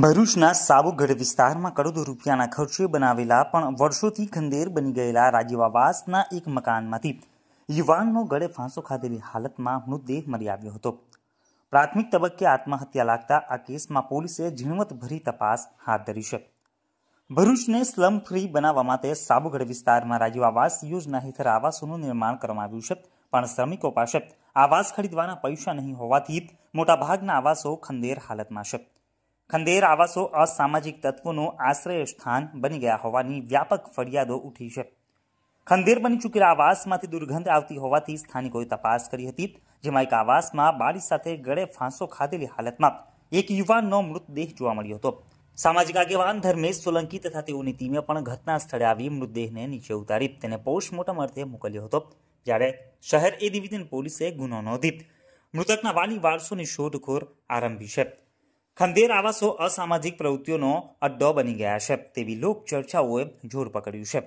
ભરૂચના સાબુગઢ વિસ્તારમાં કરોડો રૂપિયાના ખર્ચે બનાવેલા પણ વર્ષોથી ખંદેર બની ગયેલા રાજીવાવાસના એક મકાનમાંથી યુવાનનો ગળે ફાંસો ખાધેલી હાલતમાં મૃતદેહ મળી આવ્યો હતો પ્રાથમિક તબક્કે આત્મહત્યા લાગતા આ કેસમાં પોલીસે ઝીણવટભરી તપાસ હાથ ધરી છે ભરૂચને સ્લમ ફ્રી બનાવવા માટે સાબુગઢ વિસ્તારમાં રાજીવાવાસ યોજના હેઠળ આવાસોનું નિર્માણ કરવામાં આવ્યું છે પણ શ્રમિકો પાસે આવાસ ખરીદવાના પૈસા નહીં હોવાથી મોટાભાગના આવાસો ખંદેર હાલતમાં છે ખંદેર આવાસો અસામાજિક તત્વોનું આશ્રય સ્થાન બની ગયા હોવાની વ્યાપક ફરિયાદો ઉઠી છે ખંદેર બની ચૂકેલા આવાસમાંથી દુર્ગંધ આવતી હોવાથી સ્થાનિકોએ તપાસ કરી હતી જેમાં એક આવાસમાં બાળી સાથે ગળે ફાંસો ખાધેલી હાલતમાં એક યુવાનનો મૃતદેહ જોવા મળ્યો હતો સામાજિક આગેવાન ધર્મેશ સોલંકી તથા તેઓની ટીમે પણ ઘટના સ્થળે આવી મૃતદેહને નીચે ઉતારી તેને પોસ્ટમોર્ટમ અર્થે મોકલ્યો હતો જ્યારે શહેર એ ડિવિઝન પોલીસે ગુનો નોંધી મૃતકના વાલી વારસોની શોધખોળ આરંભી છે ખંદેર આવાસો અસામાજિક પ્રવૃત્તિઓનો અડ્ડો બની ગયા છે તેવી લોક ચર્ચાઓએ જોર પકડ્યું છે